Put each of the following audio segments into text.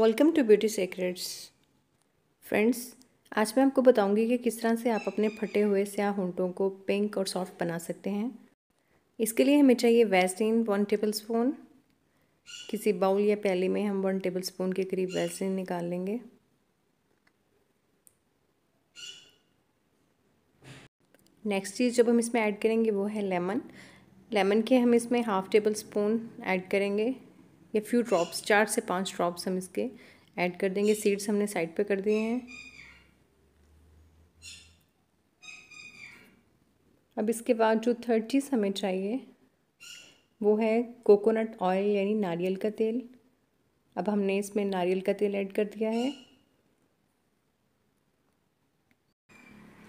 welcome to beauty secrets friends आज मैं आपको बताऊंगी कि किस तरह से आप अपने फटे हुए स्याह होंठों को पिंक और सॉफ्ट बना सकते हैं इसके लिए हमें चाहिए वैसलिन वन टेबल स्पून किसी बाउल या प्याली में हम वन टेबल स्पून के करीब वैसलिन निकाल लेंगे नेक्स्ट चीज़ जब हम इसमें ऐड करेंगे वो है लेमन लेमन के हम इसमें हाफ़ टेबल स्पून ऐड करेंगे या फ्यू ड्रॉप्स चार से पांच ड्रॉप्स हम इसके ऐड कर देंगे सीड्स हमने साइड पे कर दिए हैं अब इसके बाद जो थर्ड चीज़ हमें चाहिए वो है कोकोनट ऑयल यानी नारियल का तेल अब हमने इसमें नारियल का तेल ऐड कर दिया है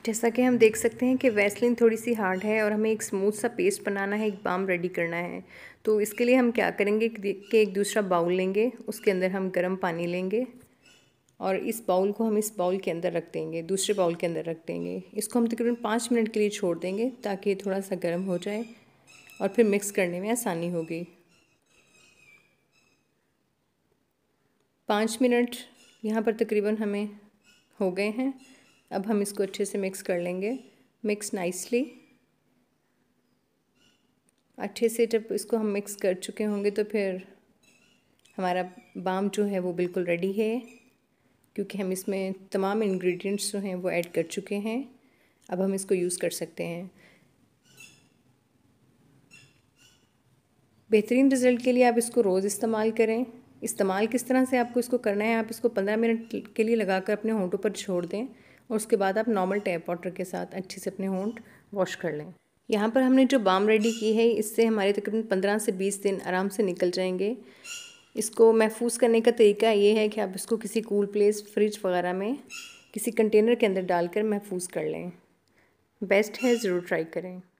जैसा कि हम देख सकते हैं कि वैसलिन थोड़ी सी हार्ड है और हमें एक स्मूथ सा पेस्ट बनाना है एक बाम रेडी करना है तो इसके लिए हम क्या करेंगे कि एक दूसरा बाउल लेंगे उसके अंदर हम गर्म पानी लेंगे और इस बाउल को हम इस बाउल के अंदर रख देंगे दूसरे बाउल के अंदर रख देंगे इसको हम तकरीबन पाँच मिनट के लिए छोड़ देंगे ताकि थोड़ा सा गर्म हो जाए और फिर मिक्स करने में आसानी होगी पाँच मिनट यहाँ पर तकरीबन हमें हो गए हैं अब हम इसको अच्छे से मिक्स कर लेंगे मिक्स नाइसली अच्छे से जब इसको हम मिक्स कर चुके होंगे तो फिर हमारा बाम जो है वो बिल्कुल रेडी है क्योंकि हम इसमें तमाम इंग्रेडिएंट्स जो हैं वो ऐड कर चुके हैं अब हम इसको यूज़ कर सकते हैं बेहतरीन रिज़ल्ट के लिए आप इसको रोज़ इस्तेमाल करें इस्तेमाल किस तरह से आपको इसको करना है आप इसको पंद्रह मिनट के लिए लगाकर अपने होंठों पर छोड़ दें और उसके बाद आप नॉर्मल टैप वाटर के साथ अच्छे से अपने होंठ वॉश कर लें यहाँ पर हमने जो बाम रेडी की है इससे हमारे तकरीबन पंद्रह से बीस दिन आराम से निकल जाएंगे इसको महफूज करने का तरीका ये है कि आप इसको किसी कूल प्लेस फ्रिज वगैरह में किसी कंटेनर के अंदर डालकर महफूज कर लें बेस्ट है ज़रूर ट्राई करें